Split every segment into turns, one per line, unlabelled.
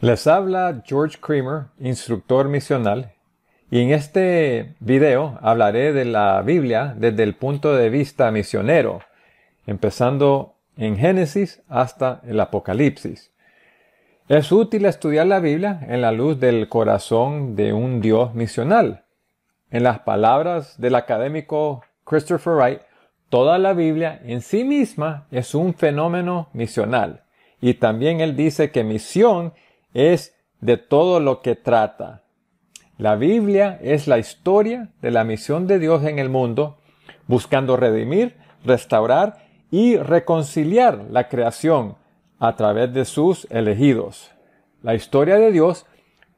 Les habla George Creamer, instructor misional, y en este video hablaré de la Biblia desde el punto de vista misionero, empezando en Génesis hasta el Apocalipsis. Es útil estudiar la Biblia en la luz del corazón de un Dios misional. En las palabras del académico Christopher Wright, toda la Biblia en sí misma es un fenómeno misional. Y también él dice que misión es es de todo lo que trata. La Biblia es la historia de la misión de Dios en el mundo, buscando redimir, restaurar y reconciliar la creación a través de sus elegidos. La historia de Dios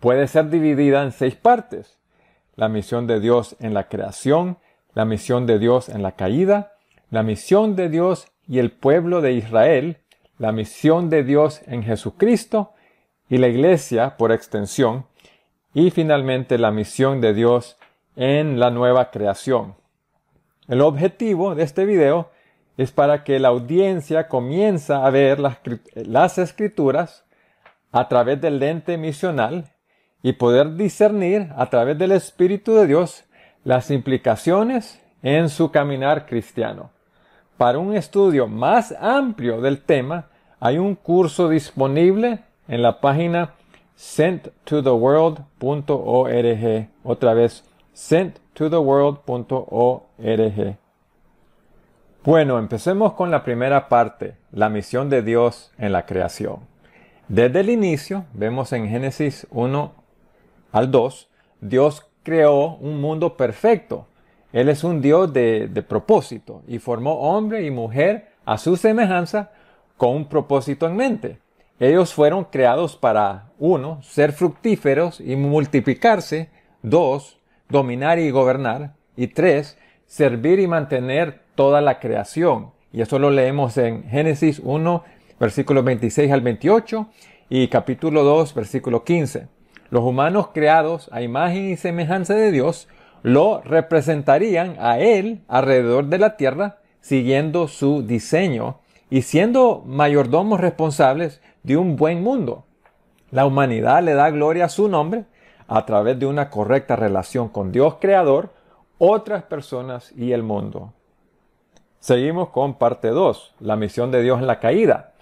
puede ser dividida en seis partes. La misión de Dios en la creación, la misión de Dios en la caída, la misión de Dios y el pueblo de Israel, la misión de Dios en Jesucristo y la iglesia por extensión, y finalmente la misión de Dios en la nueva creación. El objetivo de este video es para que la audiencia comienza a ver las, las escrituras a través del lente misional y poder discernir a través del Espíritu de Dios las implicaciones en su caminar cristiano. Para un estudio más amplio del tema, hay un curso disponible en la página senttotheworld.org. Otra vez, senttotheworld.org. Bueno, empecemos con la primera parte, la misión de Dios en la creación. Desde el inicio, vemos en Génesis 1 al 2, Dios creó un mundo perfecto. Él es un Dios de, de propósito y formó hombre y mujer a su semejanza con un propósito en mente. Ellos fueron creados para, uno, ser fructíferos y multiplicarse, dos, dominar y gobernar, y tres, servir y mantener toda la creación. Y eso lo leemos en Génesis 1, versículo 26 al 28 y capítulo 2, versículo 15. Los humanos creados a imagen y semejanza de Dios lo representarían a Él alrededor de la tierra siguiendo su diseño y siendo mayordomos responsables de un buen mundo. La humanidad le da gloria a su nombre a través de una correcta relación con Dios Creador, otras personas y el mundo. Seguimos con parte 2, la misión de Dios en la caída.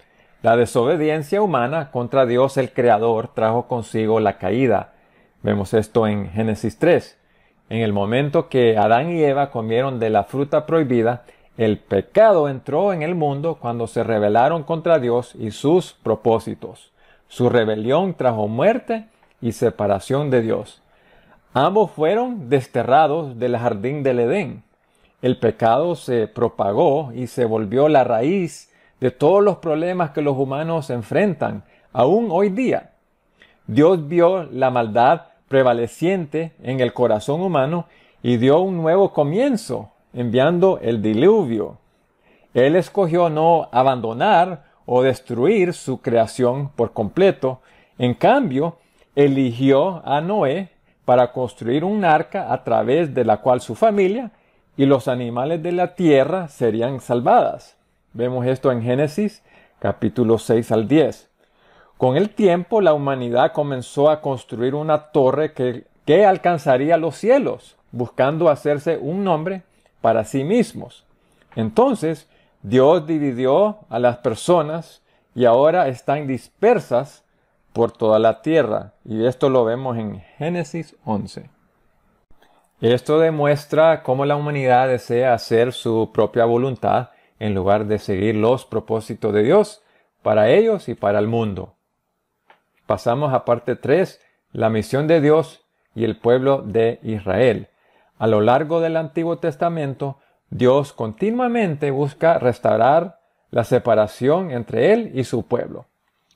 La desobediencia humana contra Dios el Creador trajo consigo la caída. Vemos esto en Génesis 3. En el momento que Adán y Eva comieron de la fruta prohibida, el pecado entró en el mundo cuando se rebelaron contra Dios y sus propósitos. Su rebelión trajo muerte y separación de Dios. Ambos fueron desterrados del jardín del Edén. El pecado se propagó y se volvió la raíz de todos los problemas que los humanos enfrentan, aún hoy día. Dios vio la maldad prevaleciente en el corazón humano y dio un nuevo comienzo enviando el diluvio. Él escogió no abandonar o destruir su creación por completo. En cambio, eligió a Noé para construir un arca a través de la cual su familia y los animales de la tierra serían salvadas. Vemos esto en Génesis capítulo 6 al 10. Con el tiempo la humanidad comenzó a construir una torre que, que alcanzaría los cielos, buscando hacerse un nombre para sí mismos. Entonces, Dios dividió a las personas y ahora están dispersas por toda la tierra. Y esto lo vemos en Génesis 11. Esto demuestra cómo la humanidad desea hacer su propia voluntad en lugar de seguir los propósitos de Dios para ellos y para el mundo. Pasamos a parte 3, la misión de Dios y el pueblo de Israel. A lo largo del Antiguo Testamento, Dios continuamente busca restaurar la separación entre Él y su pueblo.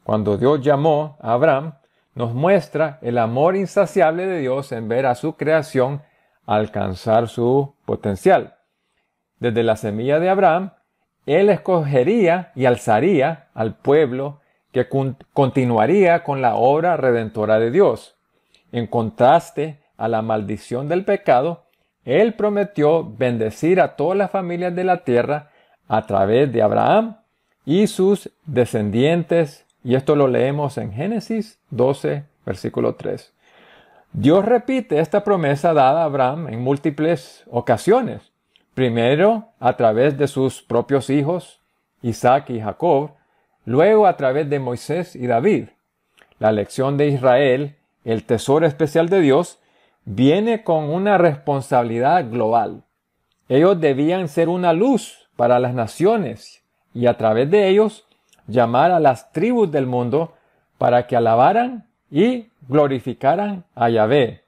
Cuando Dios llamó a Abraham, nos muestra el amor insaciable de Dios en ver a su creación alcanzar su potencial. Desde la semilla de Abraham, Él escogería y alzaría al pueblo que continuaría con la obra redentora de Dios. En contraste a la maldición del pecado, él prometió bendecir a todas las familias de la tierra a través de Abraham y sus descendientes, y esto lo leemos en Génesis 12, versículo 3. Dios repite esta promesa dada a Abraham en múltiples ocasiones, primero a través de sus propios hijos, Isaac y Jacob, luego a través de Moisés y David, la lección de Israel, el tesoro especial de Dios, viene con una responsabilidad global. Ellos debían ser una luz para las naciones y a través de ellos llamar a las tribus del mundo para que alabaran y glorificaran a Yahvé.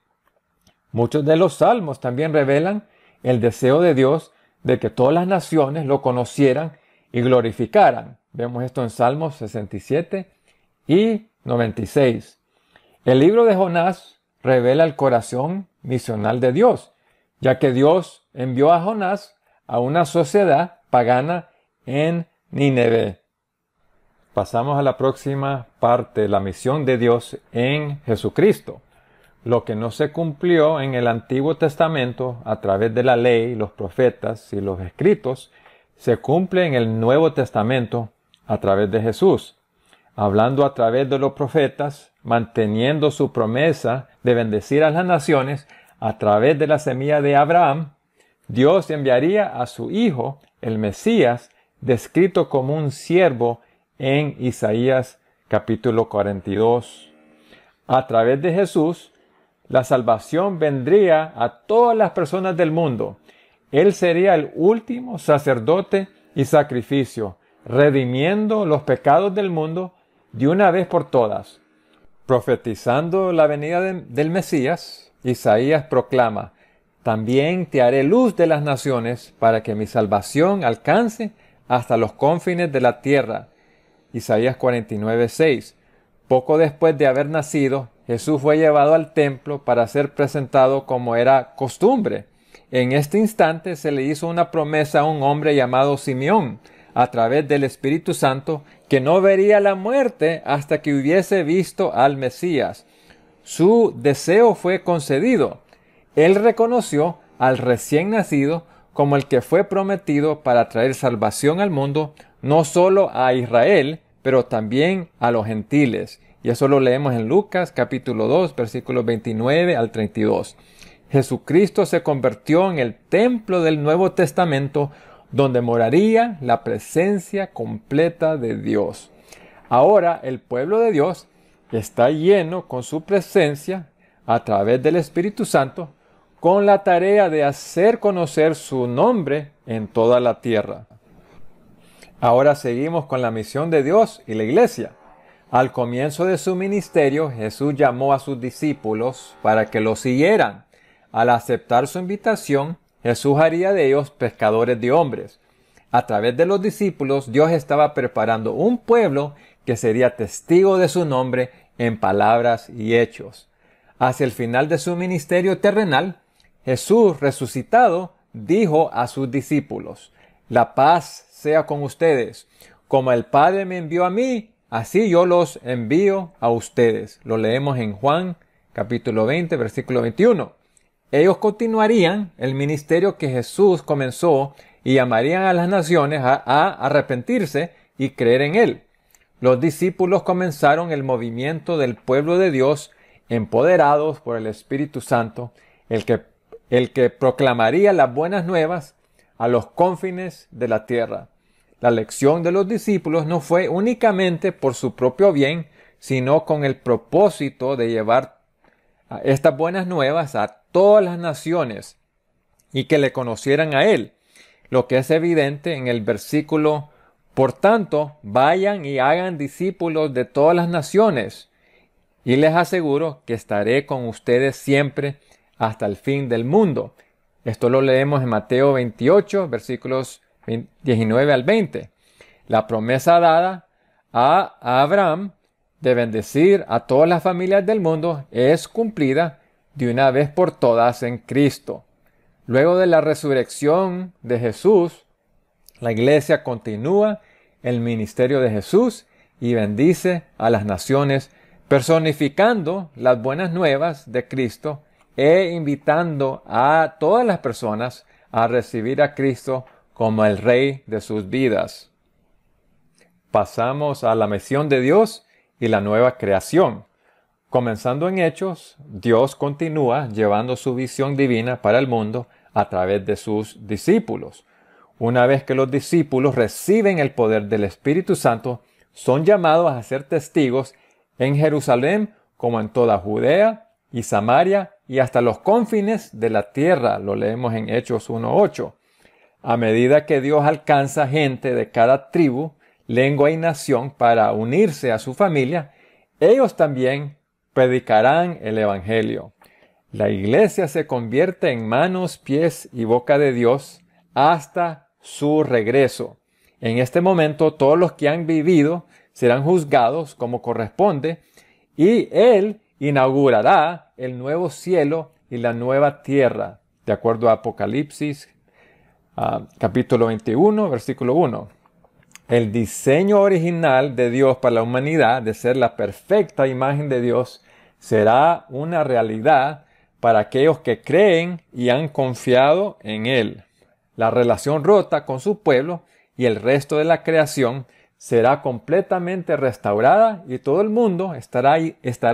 Muchos de los salmos también revelan el deseo de Dios de que todas las naciones lo conocieran y glorificaran. Vemos esto en Salmos 67 y 96. El libro de Jonás revela el corazón misional de Dios, ya que Dios envió a Jonás a una sociedad pagana en Nínive. Pasamos a la próxima parte, la misión de Dios en Jesucristo. Lo que no se cumplió en el Antiguo Testamento a través de la ley, los profetas y los escritos, se cumple en el Nuevo Testamento a través de Jesús. Hablando a través de los profetas, manteniendo su promesa de bendecir a las naciones a través de la semilla de Abraham, Dios enviaría a su Hijo, el Mesías, descrito como un siervo en Isaías capítulo 42. A través de Jesús, la salvación vendría a todas las personas del mundo. Él sería el último sacerdote y sacrificio, redimiendo los pecados del mundo de una vez por todas. Profetizando la venida del Mesías, Isaías proclama, también te haré luz de las naciones para que mi salvación alcance hasta los confines de la tierra. Isaías 49:6. Poco después de haber nacido, Jesús fue llevado al templo para ser presentado como era costumbre. En este instante se le hizo una promesa a un hombre llamado Simeón, a través del Espíritu Santo que no vería la muerte hasta que hubiese visto al Mesías. Su deseo fue concedido. Él reconoció al recién nacido como el que fue prometido para traer salvación al mundo, no solo a Israel, pero también a los gentiles. Y eso lo leemos en Lucas capítulo 2, versículos 29 al 32. Jesucristo se convirtió en el templo del Nuevo Testamento donde moraría la presencia completa de Dios. Ahora el pueblo de Dios está lleno con su presencia a través del Espíritu Santo con la tarea de hacer conocer su nombre en toda la tierra. Ahora seguimos con la misión de Dios y la iglesia. Al comienzo de su ministerio, Jesús llamó a sus discípulos para que lo siguieran. Al aceptar su invitación, Jesús haría de ellos pescadores de hombres. A través de los discípulos, Dios estaba preparando un pueblo que sería testigo de su nombre en palabras y hechos. Hacia el final de su ministerio terrenal, Jesús resucitado dijo a sus discípulos, La paz sea con ustedes. Como el Padre me envió a mí, así yo los envío a ustedes. Lo leemos en Juan capítulo 20, versículo 21 ellos continuarían el ministerio que Jesús comenzó y llamarían a las naciones a, arrepentirse y creer en Él. Los discípulos comenzaron el movimiento del pueblo de Dios empoderados por el Espíritu Santo, el que, el que proclamaría las buenas nuevas a los confines de la tierra. La lección de los discípulos no fue únicamente por su propio bien, sino con el propósito de llevar estas buenas nuevas a todas las naciones y que le conocieran a él, lo que es evidente en el versículo Por tanto, vayan y hagan discípulos de todas las naciones, y les aseguro que estaré con ustedes siempre hasta el fin del mundo. Esto lo leemos en Mateo 28, versículos 19 al 20. La promesa dada a Abraham de bendecir a todas las familias del mundo es cumplida de una vez por todas en Cristo. Luego de la resurrección de Jesús, la iglesia continúa el ministerio de Jesús y bendice a las naciones, personificando las buenas nuevas de Cristo e invitando a todas las personas a recibir a Cristo como el Rey de sus vidas. Pasamos a la misión de Dios y la nueva creación. Comenzando en Hechos, Dios continúa llevando su visión divina para el mundo a través de sus discípulos. Una vez que los discípulos reciben el poder del Espíritu Santo, son llamados a ser testigos en Jerusalén como en toda Judea y Samaria y hasta los confines de la tierra, lo leemos en Hechos 1.8. A medida que Dios alcanza gente de cada tribu, lengua y nación para unirse a su familia, ellos también predicarán el Evangelio. La iglesia se convierte en manos, pies y boca de Dios hasta su regreso. En este momento todos los que han vivido serán juzgados como corresponde y Él inaugurará el nuevo cielo y la nueva tierra, de acuerdo a Apocalipsis ah, capítulo 21, versículo 1 el diseño original de Dios para la humanidad, de ser la perfecta imagen de Dios, será una realidad para aquellos que creen y han confiado en Él. La relación rota con su pueblo y el resto de la creación será completamente restaurada y todo el mundo estará,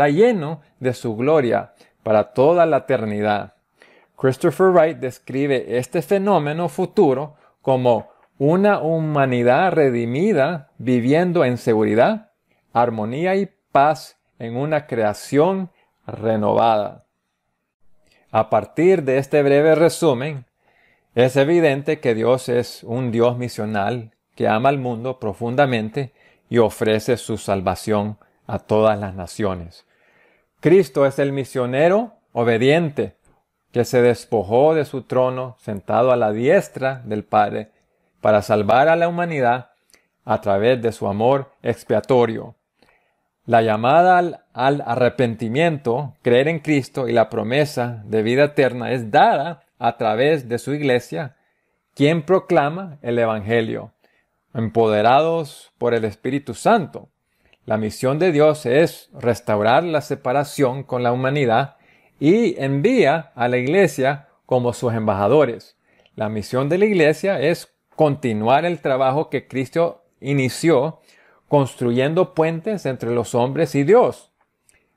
lleno de su gloria para toda la eternidad. Christopher Wright describe este fenómeno futuro como una humanidad redimida viviendo en seguridad, armonía y paz en una creación renovada. A partir de este breve resumen, es evidente que Dios es un Dios misional que ama al mundo profundamente y ofrece su salvación a todas las naciones. Cristo es el misionero obediente que se despojó de su trono sentado a la diestra del Padre para salvar a la humanidad a través de su amor expiatorio. La llamada al, arrepentimiento, creer en Cristo y la promesa de vida eterna es dada a través de su iglesia, quien proclama el Evangelio, empoderados por el Espíritu Santo. La misión de Dios es restaurar la separación con la humanidad y envía a la iglesia como sus embajadores. La misión de la iglesia es continuar el trabajo que Cristo inició construyendo puentes entre los hombres y Dios.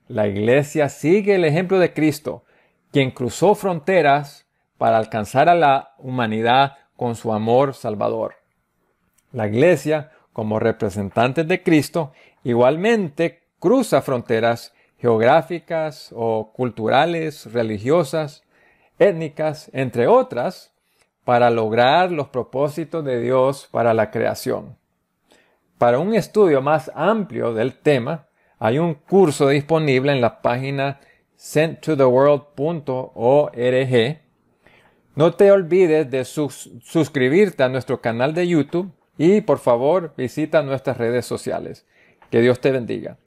La iglesia sigue el ejemplo de Cristo, quien cruzó fronteras para alcanzar a la humanidad con su amor salvador. La iglesia, como representante de Cristo, igualmente cruza fronteras geográficas o culturales, religiosas, étnicas, entre otras, para lograr los propósitos de Dios para la creación. Para un estudio más amplio del tema, hay un curso disponible en la página senttotheworld.org. No te olvides de suscribirte a nuestro canal de YouTube y por favor visita nuestras redes sociales. Que Dios te bendiga.